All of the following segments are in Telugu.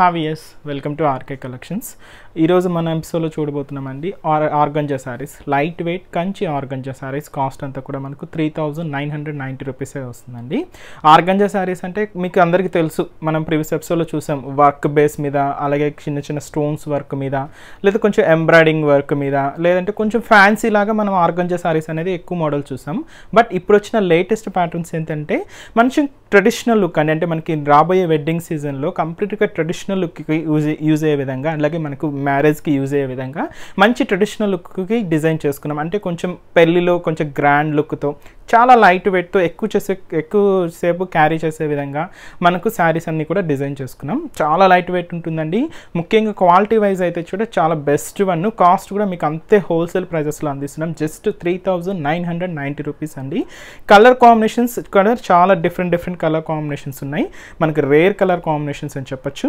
హావియస్ వెల్కమ్ టు ఆర్కే కలెక్షన్స్ ఈరోజు మన ఎపిసోడ్లో చూడబోతున్నామండి ఆర్ organza saris light weight Kanchi organza saris cost అంతా కూడా మనకు three thousand nine hundred ninety రూపీసే వస్తుందండి ఆర్గంజా శారీస్ అంటే మీకు అందరికీ తెలుసు మనం ప్రీవియస్ ఎపిసోడ్లో చూసాం వర్క్ బేస్ మీద అలాగే చిన్న చిన్న స్టోన్స్ వర్క్ మీద లేదా కొంచెం ఎంబ్రాయిడింగ్ వర్క్ మీద లేదంటే కొంచెం ఫ్యాన్సీ లాగా మనం ఆర్గంజా శారీస్ అనేది ఎక్కువ మోడల్ చూసాం బట్ ఇప్పుడు వచ్చిన లేటెస్ట్ ప్యాటర్న్స్ ఏంటంటే మంచి ట్రెడిషనల్ లుక్ అని అంటే మనకి రాబోయే వెడ్డింగ్ సీజన్లో కంప్లీట్గా ట్రెడిషనల్ లుక్కి యూజ్ యూజ్ అయ్యే విధంగా అలాగే మనకు మ్యారేజ్కి యూజ్ అయ్యే విధంగా మంచి ట్రెడిషనల్ లుక్కి డిజైన్ చేసుకున్నాం అంటే కొంచెం పెళ్ళిలో కొంచెం గ్రాండ్ లుక్తో చాలా లైట్ వెయిట్తో ఎక్కువ చేసే ఎక్కువసేపు క్యారీ చేసే విధంగా మనకు శారీస్ అన్నీ కూడా డిజైన్ చేసుకున్నాం చాలా లైట్ వెయిట్ ఉంటుందండి ముఖ్యంగా క్వాలిటీ వైజ్ అయితే చూడ చాలా బెస్ట్ వన్ కాస్ట్ కూడా మీకు అంతే హోల్సేల్ ప్రైజెస్లో అందిస్తున్నాం just three nine hundred rupees అండి కలర్ కాంబినేషన్స్ కూడా చాలా డిఫరెంట్ డిఫరెంట్ కలర్ కాంబినేషన్స్ ఉన్నాయి మనకు రేర్ కలర్ కాంబినేషన్స్ అని చెప్పచ్చు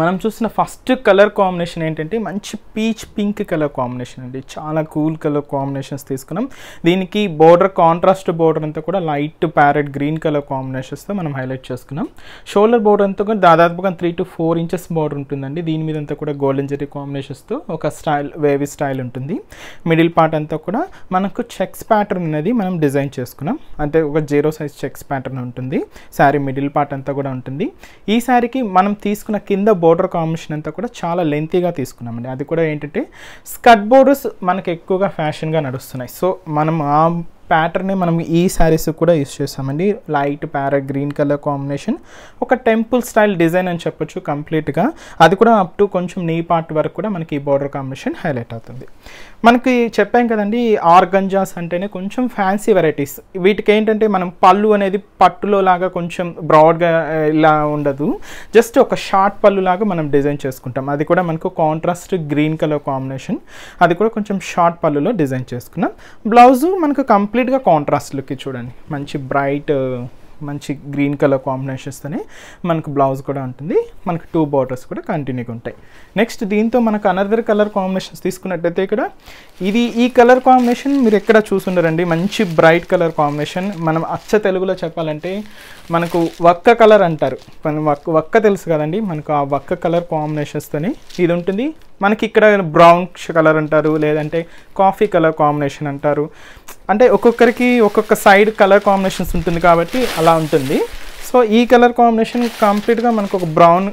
మనం చూసిన ఫస్ట్ కలర్ కాంబినేషన్ ఏంటంటే మంచి పీచ్ పింక్ కలర్ కాంబినేషన్ అండి చాలా కూల్ కలర్ కాంబినేషన్స్ తీసుకున్నాం దీనికి బోర్డర్ కాంట్రాస్ట్ బోర్డర్ అంతా కూడా లైట్ ప్యారెట్ గ్రీన్ కలర్ కాంబినేషన్స్తో మనం హైలైట్ చేసుకున్నాం షోల్డర్ బోర్డర్ అంతా కూడా దాదాపుగా three to four inches border ఉంటుందండి దీని మీద అంతా కూడా గోల్డెన్ జరీ కాంబినేషన్స్తో ఒక స్టైల్ వేవీ స్టైల్ ఉంటుంది మిడిల్ పార్ట్ అంతా కూడా మనకు చెక్స్ ప్యాటర్న్ అనేది మనం డిజైన్ చేసుకున్నాం అంటే ఒక జీరో సైజ్ చెక్స్ ప్యాటర్న్ ఉంటుంది శారీ మిడిల్ పార్ట్ అంతా కూడా ఉంటుంది ఈ శారీకి మనం తీసుకున్న కింద బోర్డర్ కాంబినేషన్ అంతా కూడా చాలా లెంతీగా తీసుకున్నామండి అది కూడా ఏంటంటే స్కట్ బోర్డర్స్ మనకి ఎక్కువగా ఫ్యాషన్గా నడుస్తున్నాయి సో మనం ఆ ప్యాటర్నే మనం ఈ శారీస్ కూడా యూస్ చేస్తామండి light parrot green colour combination ఒక టెంపుల్ స్టైల్ డిజైన్ అని చెప్పొచ్చు కంప్లీట్గా అది కూడా అప్ టు కొంచెం నీ పార్ట్ వరకు కూడా మనకి ఈ బార్డర్ కాంబినేషన్ హైలైట్ అవుతుంది మనకి చెప్పాం కదండి ఆర్గంజాస్ అంటేనే కొంచెం ఫ్యాన్సీ వెరైటీస్ వీటికి ఏంటంటే మనం పళ్ళు అనేది పట్టులో లాగా కొంచెం బ్రాడ్గా ఇలా ఉండదు జస్ట్ ఒక షార్ట్ పళ్ళు లాగా మనం డిజైన్ చేసుకుంటాం అది కూడా మనకు కాంట్రాస్ట్ గ్రీన్ కలర్ కాంబినేషన్ అది కూడా కొంచెం షార్ట్ పళ్ళులో డిజైన్ చేసుకున్నాం బ్లౌజు మనకు కంప్లీట్ కంప్లీట్గా కాంట్రాస్ట్ లుక్ చూడండి మంచి బ్రైట్ మంచి గ్రీన్ కలర్ కాంబినేషన్స్తోనే మనకు బ్లౌజ్ కూడా ఉంటుంది మనకు టూ బార్డర్స్ కూడా కంటిన్యూగా ఉంటాయి నెక్స్ట్ దీంతో మనకు అనదర్ కలర్ కాంబినేషన్స్ తీసుకున్నట్టయితే ఇక్కడ ఇది ఈ కలర్ కాంబినేషన్ మీరు ఎక్కడ చూసుండరండి మంచి బ్రైట్ కలర్ కాంబినేషన్ మనం అచ్చ తెలుగులో చెప్పాలంటే మనకు వక్క కలర్ అంటారు వక్క వక్క తెలుసు కదండి మనకు ఆ వక్క కలర్ కాంబినేషన్స్తోనే ఇది ఉంటుంది మనకి ఇక్కడ బ్రౌన్ కలర్ అంటారు లేదంటే కాఫీ కలర్ కాంబినేషన్ అంటారు అంటే ఒక్కొక్కరికి ఒక్కొక్క సైడ్ కలర్ కాంబినేషన్స్ ఉంటుంది కాబట్టి అలా ఉంటుంది సో ఈ కలర్ కాంబినేషన్ కంప్లీట్గా మనకు ఒక బ్రౌన్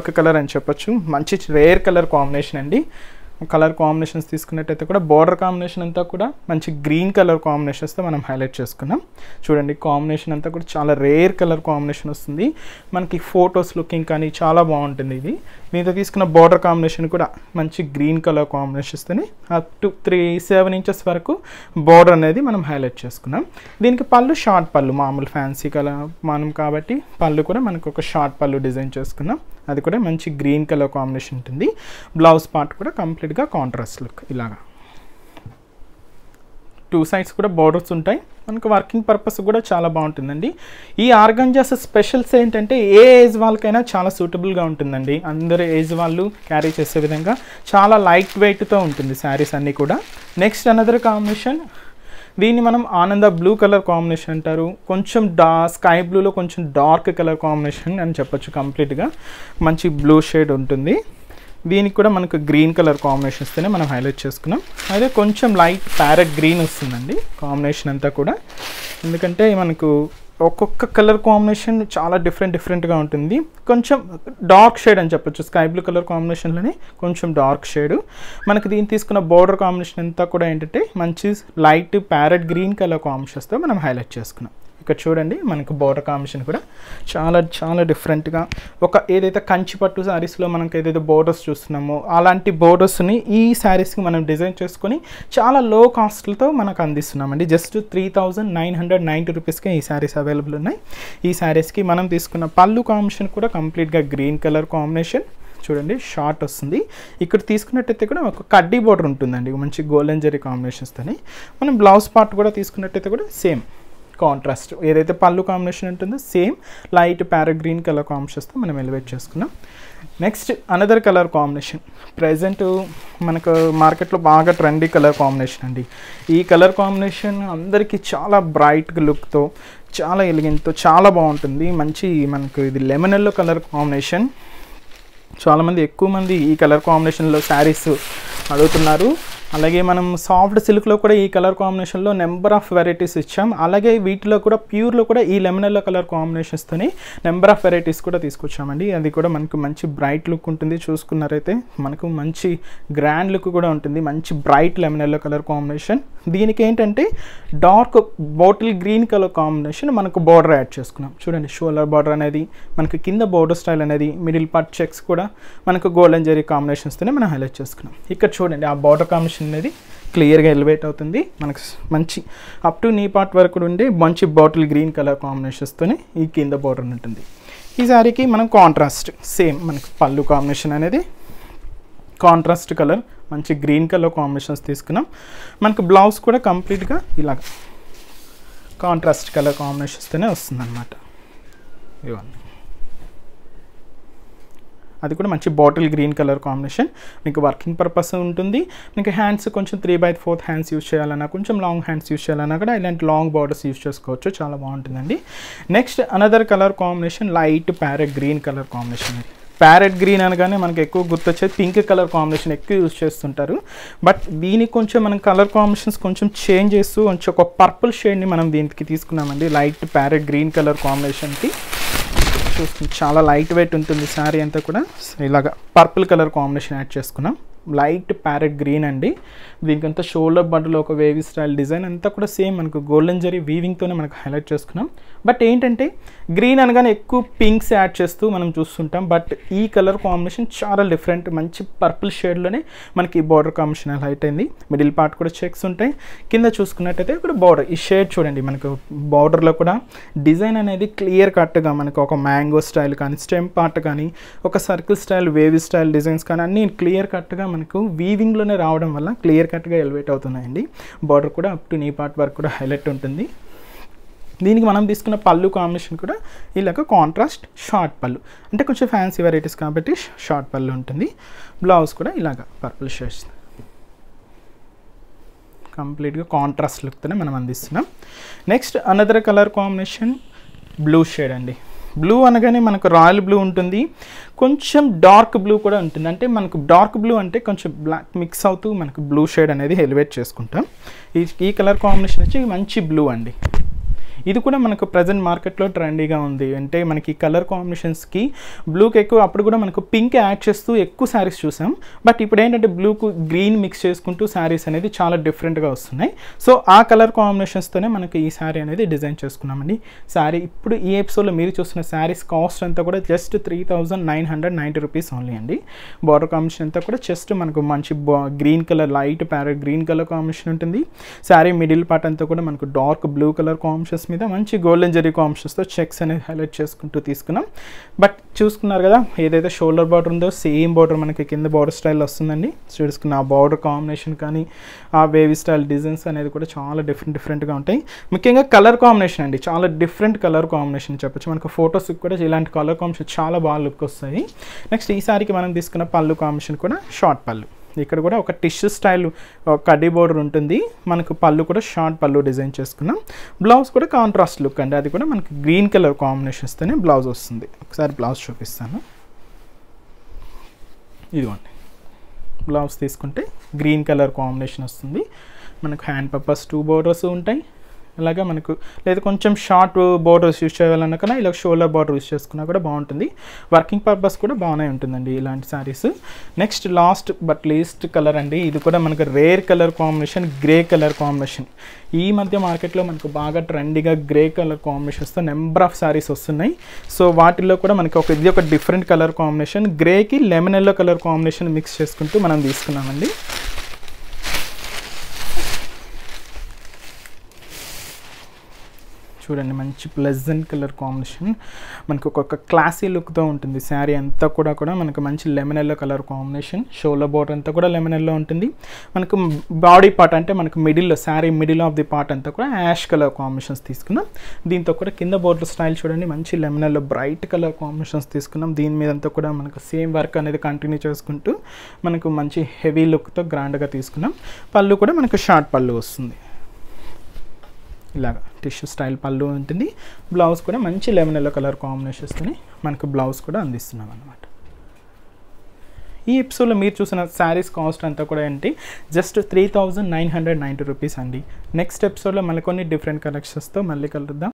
ఒక కలర్ అని చెప్పొచ్చు మంచి రేర్ కలర్ కాంబినేషన్ అండి కలర్ కాంబినేషన్స్ తీసుకున్నట్టయితే కూడా బార్డర్ కాంబినేషన్ అంతా కూడా మంచి గ్రీన్ కలర్ కాంబినేషన్స్తో మనం హైలైట్ చేసుకున్నాం చూడండి కాంబినేషన్ అంతా కూడా చాలా రేర్ కలర్ కాంబినేషన్ వస్తుంది మనకి ఫొటోస్ లుకింగ్ కానీ చాలా బాగుంటుంది ఇది మీతో తీసుకున్న బార్డర్ కాంబినేషన్ కూడా మంచి గ్రీన్ కలర్ కాంబినేషన్స్తోని up to three seven inches వరకు బార్డర్ అనేది మనం హైలైట్ చేసుకున్నాం దీనికి పళ్ళు షార్ట్ పళ్ళు మామూలు ఫ్యాన్సీ కలర్ మనం కాబట్టి పళ్ళు కూడా మనకు ఒక షార్ట్ పళ్ళు డిజైన్ చేసుకున్నాం అది కూడా మంచి గ్రీన్ కలర్ కాంబినేషన్ ఉంటుంది బ్లౌజ్ పార్ట్ కూడా కంప్లీట్గా కాంట్రాస్ట్ లుక్ ఇలాగా టూ సైడ్స్ కూడా బార్డర్స్ ఉంటాయి మనకు వర్కింగ్ పర్పస్ కూడా చాలా బాగుంటుందండి ఈ ఆర్గంజాస్ స్పెషల్స్ ఏంటంటే ఏ ఏజ్ వాళ్ళకైనా చాలా సూటబుల్గా ఉంటుందండి అందరు ఏజ్ వాళ్ళు క్యారీ చేసే విధంగా చాలా లైట్ వెయిట్తో ఉంటుంది శారీస్ అన్నీ కూడా నెక్స్ట్ అనదర్ కాంబినేషన్ దీన్ని మనం ఆనంద బ్లూ కలర్ కాంబినేషన్ అంటారు కొంచెం డా స్కై బ్లూలో కొంచెం డార్క్ కలర్ కాంబినేషన్ అని చెప్పొచ్చు కంప్లీట్గా మంచి బ్లూ షేడ్ ఉంటుంది దీనికి కూడా మనకు గ్రీన్ కలర్ కాంబినేషన్ ఇస్తేనే మనం హైలైట్ చేసుకున్నాం అదే కొంచెం లైట్ ప్యారెట్ గ్రీన్ వస్తుందండి కాంబినేషన్ అంతా కూడా ఎందుకంటే మనకు ఒక్కొక్క కలర్ కాంబినేషన్ చాలా డిఫరెంట్ డిఫరెంట్గా ఉంటుంది కొంచెం డార్క్ షేడ్ అని చెప్పొచ్చు స్కై బ్లూ కలర్ కాంబినేషన్లోనే కొంచెం డార్క్ షేడ్ మనకు దీన్ని తీసుకున్న బోర్డర్ కాంబినేషన్ అంతా కూడా ఏంటంటే మంచి లైట్ ప్యారెట్ గ్రీన్ కలర్ కాంబినేషన్స్తో మనం హైలైట్ చేసుకున్నాం ఇక్కడ చూడండి మనకు బోర్డర్ కాంబినేషన్ కూడా చాలా చాలా డిఫరెంట్గా ఒక ఏదైతే కంచి పట్టు శారీస్లో మనకి ఏదైతే బోర్డర్స్ చూస్తున్నామో అలాంటి బోర్డర్స్ని ఈ శారీస్కి మనం డిజైన్ చేసుకొని చాలా లో కాస్ట్లతో మనకు అందిస్తున్నామండి just three thousand nine hundred ninety రూపీస్కే ఈ శారీస్ అవైలబుల్ ఉన్నాయి ఈ శారీస్కి మనం తీసుకున్న పళ్ళు కాంబినేషన్ కూడా కంప్లీట్గా గ్రీన్ కలర్ కాంబినేషన్ చూడండి షార్ట్ వస్తుంది ఇక్కడ తీసుకున్నట్టయితే కూడా ఒక కడ్డీ బోర్డర్ ఉంటుందండి మంచి గోల్డెన్ జరీ కాంబినేషన్స్తో మనం బ్లౌజ్ పార్ట్ కూడా తీసుకున్నట్టయితే కూడా సేమ్ కాంట్రాస్ట్ ఏదైతే పళ్ళు కాంబినేషన్ ఉంటుందో same light parrot green colour కాంబినేషన్తో మనం ఎలివేట్ చేసుకున్నాం next another colour combination present మనకు మార్కెట్లో బాగా ట్రెండీ కలర్ కాంబినేషన్ అండి ఈ కలర్ కాంబినేషన్ అందరికీ చాలా బ్రైట్ లుక్తో చాలా ఎలిగెంట్తో చాలా బాగుంటుంది మంచి మనకు ఇది లెమన్ ఎల్లో కలర్ కాంబినేషన్ చాలామంది ఎక్కువ మంది ఈ కలర్ కాంబినేషన్లో శారీస్ అడుగుతున్నారు అలాగే మనం సాఫ్ట్ సిల్క్లో కూడా ఈ కలర్ కాంబినేషన్లో నెంబర్ ఆఫ్ వెరైటీస్ ఇచ్చాం అలాగే వీటిలో కూడా ప్యూర్లో కూడా ఈ లెమన్ ఎల్లో కలర్ కాంబినేషన్స్తోని నెంబర్ ఆఫ్ వెరైటీస్ కూడా తీసుకొచ్చామండి అది కూడా మనకు మంచి బ్రైట్ లుక్ ఉంటుంది చూసుకున్నారైతే మనకు మంచి గ్రాండ్ లుక్ కూడా ఉంటుంది మంచి bright lemon yellow colour combination దీనికి ఏంటంటే dark bottle green colour combination మనకు బార్డర్ యాడ్ చేసుకున్నాం చూడండి షోలర్ బార్డర్ అనేది మనకు కింద బార్డర్ స్టైల్ అనేది మిడిల్ పార్ట్ చెక్స్ కూడా మనకు గోల్డెన్ జరీ కాంబినేషన్స్తోనే మనం హైలైట్ చేసుకున్నాం ఇక్కడ చూడండి ఆ బార్డర్ కాంబినేషన్ పోర్షన్ అనేది క్లియర్గా ఎలివేట్ అవుతుంది మనకు మంచి అప్ టు నీ పార్ట్ వరకు ఉండే మంచి బాటిల్ గ్రీన్ కలర్ కాంబినేషన్స్తోనే ఈ కింద బార్డర్ ఉంటుంది ఈ శారీకి మనం కాంట్రాస్ట్ సేమ్ మనకు పళ్ళు కాంబినేషన్ అనేది కాంట్రాస్ట్ కలర్ మంచి గ్రీన్ కలర్ కాంబినేషన్స్ తీసుకున్నాం మనకు బ్లౌజ్ కూడా కంప్లీట్గా ఇలా కాంట్రాస్ట్ కలర్ కాంబినేషన్స్తోనే వస్తుంది అనమాట ఇవన్నీ అది కూడా మంచి బాటిల్ గ్రీన్ కలర్ కాంబినేషన్ మీకు వర్కింగ్ పర్పస్ ఉంటుంది మీకు హ్యాండ్స్ కొంచెం three by fourth hands use చేయాలన్నా కొంచెం లాంగ్ హ్యాండ్స్ యూజ్ చేయాలన్నా కూడా ఇలాంటి లాంగ్ బార్డర్స్ యూజ్ చేసుకోవచ్చు చాలా బాగుంటుందండి next another colour combination light parrot green colour combination అది ప్యారెట్ గ్రీన్ అనగానే మనకు ఎక్కువ గుర్తొచ్చేది పింక్ కలర్ కాంబినేషన్ ఎక్కువ యూజ్ చేస్తుంటారు బట్ దీనికి కొంచెం మనం కలర్ కాంబినేషన్స్ కొంచెం చేంజ్ చేస్తూ కొంచెం ఒక పర్పుల్ షేడ్ని మనం దీనికి తీసుకున్నామండి లైట్ ప్యారెట్ గ్రీన్ కలర్ కాంబినేషన్కి చూస్తుంది చాలా లైట్ వెయిట్ ఉంటుంది శారీ అంతా కూడా ఇలాగ పర్పుల్ కలర్ కాంబినేషన్ యాడ్ చేసుకున్నాం లైట్ ప్యారెట్ గ్రీన్ అండి దీనికంతా షోల్డర్ బండ్లో ఒక వేవి స్టైల్ డిజైన్ అంతా కూడా సేమ్ మనకు గోల్డెన్ జరీ వీవింగ్తోనే మనకు హైలైట్ చేసుకున్నాం బట్ ఏంటంటే గ్రీన్ అనగానే ఎక్కువ పింక్స్ యాడ్ చేస్తూ మనం చూస్తుంటాం బట్ ఈ కలర్ కాంబినేషన్ చాలా డిఫరెంట్ మంచి పర్పుల్ షేడ్లోనే మనకి ఈ బార్డర్ కాంబినేషన్ హైలైట్ అయింది మిడిల్ పార్ట్ కూడా చెక్స్ ఉంటాయి కింద చూసుకున్నట్టయితే ఇక్కడ బార్డర్ ఈ షేడ్ చూడండి మనకు బార్డర్లో కూడా డిజైన్ అనేది క్లియర్ కట్గా మనకు ఒక మ్యాంగో స్టైల్ కానీ స్టెమ్ పార్ట్ కానీ ఒక circle style wavy style designs కానీ అన్నీ క్లియర్ కట్గా మనకు వీవింగ్లోనే రావడం వల్ల క్లియర్ కట్గా ఎలివేట్ అవుతున్నాయండి బార్డర్ కూడా అప్ టు నీ పార్ట్ వరకు కూడా హైలైట్ ఉంటుంది దీనికి మనం తీసుకున్న పళ్ళు కాంబినేషన్ కూడా ఇలాగ కాంట్రాస్ట్ షార్ట్ పళ్ళు అంటే కొంచెం ఫ్యాన్సీ వెరైటీస్ కాబట్టి షార్ట్ పళ్ళు ఉంటుంది బ్లౌజ్ కూడా ఇలాగ పర్పుల్ షర్ట్స్ కంప్లీట్గా కాంట్రాస్ట్ లుక్తోనే మనం అందిస్తున్నాం next another colour combination blue shade అండి బ్లూ అనగానే మనకు రాయల్ బ్లూ ఉంటుంది కొంచెం డార్క్ బ్లూ కూడా ఉంటుంది అంటే మనకు డార్క్ బ్లూ అంటే కొంచెం బ్లాక్ మిక్స్ అవుతూ మనకు బ్లూ షేడ్ అనేది హెలివేట్ చేసుకుంటాం ఈ ఈ కలర్ కాంబినేషన్ వచ్చి మంచి బ్లూ అండి ఇది కూడా మనకు ప్రజెంట్ మార్కెట్లో ట్రెండీగా ఉంది అంటే మనకి కలర్ కాంబినేషన్స్కి బ్లూకి ఎక్కువ అప్పుడు కూడా మనకు పింక్ యాడ్ చేస్తూ ఎక్కువ శారీస్ చూసాం బట్ ఇప్పుడు ఏంటంటే బ్లూకు గ్రీన్ మిక్స్ చేసుకుంటూ శారీస్ అనేది చాలా డిఫరెంట్గా వస్తున్నాయి సో ఆ కలర్ కాంబినేషన్స్తోనే మనకు ఈ శారీ అనేది డిజైన్ చేసుకున్నామండి శారీ ఇప్పుడు ఈ ఎపిసోడ్లో మీరు చూస్తున్న శారీస్ కాస్ట్ అంతా కూడా just three thousand nine hundred ninety rupees only అండి బార్డర్ కాంబినేషన్ అంతా కూడా జస్ట్ మనకు మంచి green colour light parrot green colour combination ఉంటుంది శారీ మిడిల్ పార్ట్ అంతా కూడా మనకు డార్క్ బ్లూ కలర్ కాంబినేషన్స్ మీద మంచి గోల్డెన్ జరీ కాంబినేషన్స్తో చెక్స్ అనేది హైలైట్ చేసుకుంటూ తీసుకున్నాం బట్ చూసుకున్నారు కదా ఏదైతే షోల్డర్ బార్డర్ ఉందో సేమ్ బార్డర్ మనకి కింద బార్డర్ స్టైల్ వస్తుందండి చూసుకున్న ఆ బార్డర్ కాంబినేషన్ కానీ ఆ వేవీ స్టైల్ డిజైన్స్ అనేది కూడా చాలా డిఫరెంట్ డిఫరెంట్గా ఉంటాయి ముఖ్యంగా కలర్ కాంబినేషన్ అండి చాలా డిఫరెంట్ కలర్ కాంబినేషన్ చెప్పచ్చు మనకు ఫొటోస్ కూడా ఇలాంటి కలర్ కాంబినేషన్ చాలా బాగా లుక్ వస్తాయి నెక్స్ట్ ఈసారికి మనం తీసుకున్న పళ్ళు కాంబినేషన్ కూడా షార్ట్ పళ్ళు ఇక్కడ కూడా ఒక టిష్యూ స్టైల్ కడ్డీ బోర్డర్ ఉంటుంది మనకు పళ్ళు కూడా షార్ట్ పళ్ళు డిజైన్ చేసుకున్నాం బ్లౌజ్ కూడా కాంట్రాస్ట్ లుక్ అండి అది కూడా మనకి గ్రీన్ కలర్ కాంబినేషన్స్తోనే బ్లౌజ్ వస్తుంది ఒకసారి బ్లౌజ్ చూపిస్తాను ఇదిగోండి బ్లౌజ్ తీసుకుంటే గ్రీన్ కలర్ కాంబినేషన్ వస్తుంది మనకు హ్యాండ్ పర్పస్ టూ బోర్డర్స్ ఉంటాయి అలాగే మనకు లేదా కొంచెం షార్ట్ బోర్డర్స్ యూజ్ చేయాలన్నా కన్నా ఇలా షోల్డర్ బోర్డర్ యూస్ చేసుకున్నా కూడా బాగుంటుంది వర్కింగ్ పర్పస్ కూడా బాగానే ఉంటుందండి ఇలాంటి saris next last but least colour అండి ఇది కూడా మనకు rare colour combination grey colour combination ఈ మధ్య మార్కెట్లో మనకు బాగా ట్రెండీగా గ్రే కలర్ కాంబినేషన్స్తో నెంబర్ ఆఫ్ శారీస్ వస్తున్నాయి సో వాటిల్లో కూడా మనకి ఒక ఇది ఒక డిఫరెంట్ కలర్ కాంబినేషన్ గ్రేకి lemon yellow colour combination mix చేసుకుంటూ మనం తీసుకున్నామండి చూడండి మంచి ప్లెజెంట్ కలర్ కాంబినేషన్ మనకు ఒక క్లాసీ లుక్తో ఉంటుంది శారీ అంతా కూడా కూడా మనకు మంచి లెమన్ ఎల్లో కలర్ కాంబినేషన్ షోలో బోర్డర్ అంతా కూడా లెమన్ ఎల్లో ఉంటుంది మనకు బాడీ పార్ట్ అంటే మనకు మిడిల్లో sari middle of the part అంతా కూడా యాష్ కలర్ కాంబినేషన్స్ తీసుకున్నాం దీంతో కూడా కింద బోర్డర్ స్టైల్ చూడండి మంచి lemon yellow bright colour combinations తీసుకున్నాం దీని మీద అంతా కూడా మనకు సేమ్ వర్క్ అనేది కంటిన్యూ చేసుకుంటూ మనకు మంచి హెవీ లుక్తో గ్రాండ్గా తీసుకున్నాం పళ్ళు కూడా మనకు షార్ట్ పళ్ళు వస్తుంది ఇలా టిష్యూ స్టైల్ పళ్ళు ఉంటుంది బ్లౌజ్ కూడా మంచి లెమన్ ఎల్లో కలర్ కాంబినేషన్స్తోని మనకు బ్లౌజ్ కూడా అందిస్తున్నాం అనమాట ఈ ఎపిసోడ్లో మీరు చూసిన శారీస్ కాస్ట్ అంతా కూడా ఏంటి just three thousand nine hundred ninety rupees అండి నెక్స్ట్ ఎపిసోడ్లో మళ్ళీ కొన్ని డిఫరెంట్ కలెక్షన్స్తో మళ్ళీ కలుద్దాం